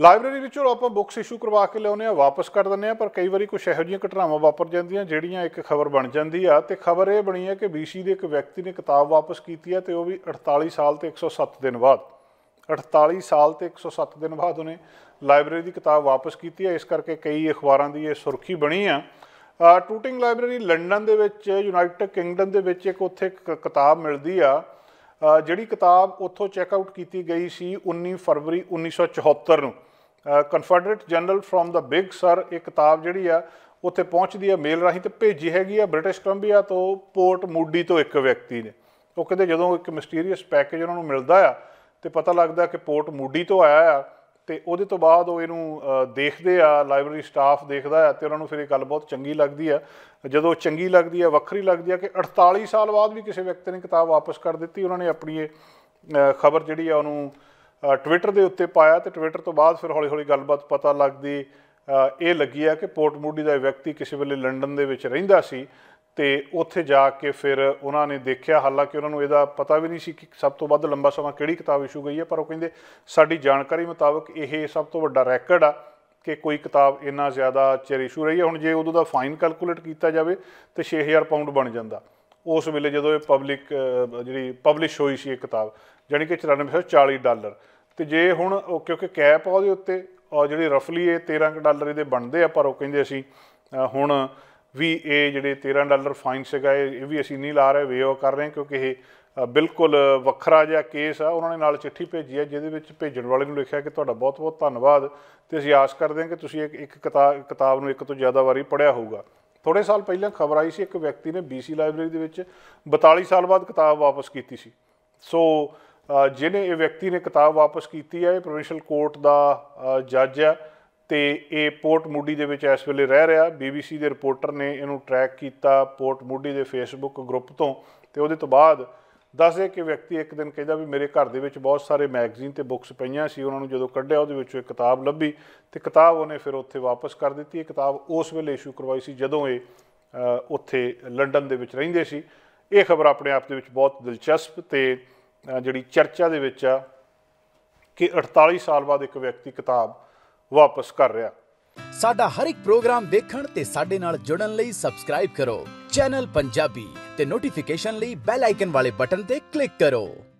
library ਵਿੱਚੋਂ ਆਪਾਂ books issue ਕਰਵਾ ਕੇ ਲਿਆਉਨੇ ਆ ਵਾਪਸ ਕਰ ਦਿੰਨੇ ਆ ਪਰ ਕਈ ਵਾਰੀ ਕੁਝ ਇਹੋ ਜਿਹੀਆਂ ਘਟਨਾਵਾਂ ਵਾਪਰ ਜਾਂਦੀਆਂ ਜਿਹੜੀਆਂ ਇੱਕ ਖਬਰ ਬਣ ਜਾਂਦੀ ਆ ਤੇ ਖਬਰ ਇਹ ਬਣੀ ਆ ਕਿ ਬੀਸੀ ਦੇ ਇੱਕ ਵਿਅਕਤੀ ਨੇ ਕਿਤਾਬ ਵਾਪਸ ਕੀਤੀ ਆ ਤੇ ਉਹ ਵੀ 48 ਸਾਲ ਤੇ 107 ਦਿਨ ਬਾਅਦ 48 ਸਾਲ ਤੇ 107 ਦਿਨ ਬਾਅਦ ਉਹਨੇ ਲਾਇਬ੍ਰੇਰੀ ਦੀ ਕਿਤਾਬ ਵਾਪਸ ਕੀਤੀ ਆ ਇਸ ਕਰਕੇ ਕਈ ਅਖਬਾਰਾਂ ਦੀ ਇਹ ਸੁਰਖੀ ਬਣੀ ਆ ਟੂਟਿੰਗ ਲਾਇਬ੍ਰੇਰੀ ਲੰਡਨ ਦੇ ਵਿੱਚ ਯੂਨਾਈਟਿਡ ਕਿੰਗਡਮ ਦੇ ਵਿੱਚ ਇੱਕ ਉੱਥੇ ਇੱਕ ਕਿਤਾਬ ਮਿਲਦੀ ਆ ਜਿਹੜੀ ਕਿਤਾਬ ਉੱਥੋਂ ਚੈੱਕ ਆਊਟ ਕੀਤੀ ਗਈ ਸੀ 19 ਫਰਵਰੀ 1974 ਨੂੰ ਕਨਫੈਡਰੇਟ ਜਨਰਲ ਫਰਮ ਦਾ ਬਿਗ ਸਰ ਇਹ ਕਿਤਾਬ ਜਿਹੜੀ ਆ ਉੱਥੇ ਪਹੁੰਚਦੀ ਆ ਮੇਲ ਰਾਹੀਂ ਤੇ ਭੇਜੀ ਹੈਗੀ ਆ ਬ੍ਰਿਟਿਸ਼ ਕੋਲੰਬੀਆ ਤੋਂ ਪੋਰਟ ਮੂਡੀ ਤੋਂ ਇੱਕ ਵਿਅਕਤੀ ਨੇ ਉਹ ਕਹਿੰਦੇ ਜਦੋਂ ਇੱਕ ਮਿਸਟੀਰੀਅਸ ਪੈਕੇਜ ਉਹਨਾਂ ਨੂੰ ਮਿਲਦਾ ਆ ਤੇ ਪਤਾ ਲੱਗਦਾ ਕਿ ਪੋਰਟ ਮੂਡੀ ਤੋਂ ਆਇਆ ਆ ਤੇ ਉਹਦੇ ਤੋਂ ਬਾਅਦ ਉਹ ਇਹਨੂੰ ਦੇਖਦੇ ਆ ਲਾਇਬ੍ਰੇਰੀ ਸਟਾਫ ਦੇਖਦਾ ਹੈ ਤੇ ਉਹਨਾਂ ਨੂੰ ਫਿਰ ਇਹ ਗੱਲ ਬਹੁਤ ਚੰਗੀ ਲੱਗਦੀ ਆ ਜਦੋਂ ਚੰਗੀ ਲੱਗਦੀ ਆ ਵੱਖਰੀ ਲੱਗਦੀ ਆ ਕਿ 48 ਸਾਲ ਬਾਅਦ ਵੀ ਕਿਸੇ ਵਿਅਕਤੀ ਨੇ ਕਿਤਾਬ ਵਾਪਸ ਕਰ ਦਿੱਤੀ ਉਹਨਾਂ ਨੇ ਆਪਣੀ ਇਹ ਖਬਰ ਜਿਹੜੀ ਆ ਉਹਨੂੰ ਟਵਿੱਟਰ ਦੇ ਉੱਤੇ ਪਾਇਆ ਤੇ ਟਵਿੱਟਰ ਤੋਂ ਬਾਅਦ ਫਿਰ ਹੌਲੀ-ਹੌਲੀ ਗੱਲਬਾਤ ਪਤਾ ਲੱਗਦੀ ਇਹ ਲੱਗੀ ਆ ਕਿ ਪੋਰਟ ਮੂਡੀ ਦਾ ਵਿਅਕਤੀ ਕਿਸੇ ਵੇਲੇ ਲੰਡਨ ਦੇ ਵਿੱਚ ਰਹਿੰਦਾ ਸੀ ਤੇ ਉੱਥੇ ਜਾ ਕੇ ਫਿਰ ਉਹਨਾਂ ਨੇ ਦੇਖਿਆ ਹਾਲਾਂਕਿ ਉਹਨਾਂ ਨੂੰ ਇਹਦਾ ਪਤਾ ਵੀ ਨਹੀਂ ਸੀ ਕਿ ਸਭ ਤੋਂ ਵੱਧ ਲੰਬਾ ਸਮਾਂ ਕਿਹੜੀ ਕਿਤਾਬ ਇਸ਼ੂ ਗਈ ਹੈ ਪਰ ਉਹ ਕਹਿੰਦੇ ਸਾਡੀ ਜਾਣਕਾਰੀ ਮੁਤਾਬਕ ਇਹ ਸਭ ਤੋਂ ਵੱਡਾ ਰੈਕੋਰਡ ਆ ਕਿ ਕੋਈ ਕਿਤਾਬ ਇੰਨਾ ਜ਼ਿਆਦਾ ਚਿਰ ਇਸ਼ੂ ਰਹੀ ਹੈ ਹੁਣ ਜੇ ਉਦੋਂ ਦਾ ਫਾਈਨ ਕੈਲਕੂਲੇਟ ਕੀਤਾ ਜਾਵੇ ਤੇ 6000 ਪਾਉਂਡ ਬਣ ਜਾਂਦਾ ਉਸ ਵੇਲੇ ਜਦੋਂ ਇਹ ਪਬਲਿਕ ਜਿਹੜੀ ਪਬਲਿਸ਼ ਹੋਈ ਸੀ ਇਹ ਕਿਤਾਬ ਜਾਨੀ ਕਿ 9440 ਡਾਲਰ ਤੇ ਜੇ ਹੁਣ ਕਿਉਂਕਿ ਕੈਪ ਆ ਉਹਦੇ ਉੱਤੇ ਔਰ ਜਿਹੜੀ ਰਫਲੀ ਇਹ 13 ਡਾਲਰ ਇਹਦੇ ਬਣਦੇ ਆ ਪਰ ਉਹ ਕਹਿੰਦੇ ਅਸੀਂ ਹੁਣ ਵੀ ਇਹ ਜਿਹੜੇ 13 ਡਾਲਰ ਫਾਈਨ ਸੀਗਾ ਇਹ ਵੀ ਅਸੀਂ ਨਹੀਂ ਲਾ ਰਹੇ ਵੇਅ ਕਰ ਰਹੇ ਕਿਉਂਕਿ ਇਹ ਬਿਲਕੁਲ ਵੱਖਰਾ ਜਿਹਾ ਕੇਸ ਆ ਉਹਨਾਂ ਨੇ ਨਾਲ ਚਿੱਠੀ ਭੇਜੀ ਹੈ ਜਿਹਦੇ ਵਿੱਚ ਭੇਜਣ ਵਾਲੇ ਨੂੰ ਲਿਖਿਆ ਕਿ ਤੁਹਾਡਾ ਬਹੁਤ-ਬਹੁਤ ਧੰਨਵਾਦ ਤੇ ਅਸੀਂ ਆਸ ਕਰਦੇ ਹਾਂ ਕਿ ਤੁਸੀਂ ਇੱਕ ਇੱਕ ਕਿਤਾਬ ਨੂੰ ਇੱਕ ਤੋਂ ਜ਼ਿਆਦਾ ਵਾਰੀ ਪੜ੍ਹਿਆ ਹੋਊਗਾ ਥੋੜੇ ਸਾਲ ਪਹਿਲਾਂ ਖਬਰ ਆਈ ਸੀ ਇੱਕ ਵਿਅਕਤੀ ਨੇ BC ਲਾਇਬ੍ਰੇਰੀ ਦੇ ਵਿੱਚ 42 ਸਾਲ ਬਾਅਦ ਕਿਤਾਬ ਵਾਪਸ ਕੀਤੀ ਸੀ ਸੋ ਜਿਹਨੇ ਇਹ ਵਿਅਕਤੀ ਨੇ ਕਿਤਾਬ ਵਾਪਸ ਕੀਤੀ ਹੈ ਇਹ ਪ੍ਰੋਵਿੰਸ਼ੀਅਲ ਕੋਰਟ ਦਾ ਜੱਜ ਹੈ ਤੇ ਇਹ ਪੋਰਟ ਮੁੱਡੀ ਦੇ ਵਿੱਚ ਇਸ ਵੇਲੇ ਰਹਿ ਰਿਹਾ ਬੀਬੀਸੀ ਦੇ ਰਿਪੋਰਟਰ ਨੇ ਇਹਨੂੰ ਟਰੈਕ ਕੀਤਾ ਪੋਰਟ ਮੁੱਡੀ ਦੇ ਫੇਸਬੁੱਕ ਗਰੁੱਪ ਤੋਂ ਤੇ ਉਹਦੇ ਤੋਂ ਬਾਅਦ ਦੱਸਿਆ ਕਿ ਵਿਅਕਤੀ ਇੱਕ ਦਿਨ ਕਹਿੰਦਾ ਵੀ ਮੇਰੇ ਘਰ ਦੇ ਵਿੱਚ ਬਹੁਤ ਸਾਰੇ ਮੈਗਜ਼ੀਨ ਤੇ ਬੁੱਕਸ ਪਈਆਂ ਸੀ ਉਹਨਾਂ ਨੂੰ ਜਦੋਂ ਕੱਢਿਆ ਉਹਦੇ ਵਿੱਚੋਂ ਇੱਕ ਕਿਤਾਬ ਲੱਭੀ ਤੇ ਕਿਤਾਬ ਉਹਨੇ ਫਿਰ ਉੱਥੇ ਵਾਪਸ ਕਰ ਦਿੱਤੀ ਇਹ ਕਿਤਾਬ ਉਸ ਵੇਲੇ ਇਸ਼ੂ ਕਰਵਾਈ ਸੀ ਜਦੋਂ ਇਹ ਉੱਥੇ ਲੰਡਨ ਦੇ ਵਿੱਚ ਰਹਿੰਦੇ ਸੀ ਇਹ ਖਬਰ ਆਪਣੇ ਆਪ ਦੇ ਵਿੱਚ ਬਹੁਤ ਦਿਲਚਸਪ ਤੇ ਜਿਹੜੀ ਚਰਚਾ ਦੇ ਵਿੱਚ ਆ ਕਿ 48 ਸਾਲ ਬਾਅਦ ਇੱਕ ਵਿਅਕਤੀ ਕਿਤਾਬ ਵਾਪਸ ਕਰ ਰਿਹਾ ਸਾਡਾ ਹਰ ਇੱਕ ਪ੍ਰੋਗਰਾਮ ਦੇਖਣ ਤੇ ਸਾਡੇ ਨਾਲ ਜੁੜਨ ਲਈ ਸਬਸਕ੍ਰਾਈਬ ਕਰੋ ਚੈਨਲ ਪੰਜਾਬੀ ਤੇ ਨੋਟੀਫਿਕੇਸ਼ਨ ਲਈ ਬੈਲ ਆਈਕਨ ਵਾਲੇ ਬਟਨ ਤੇ ਕਲਿੱਕ ਕਰੋ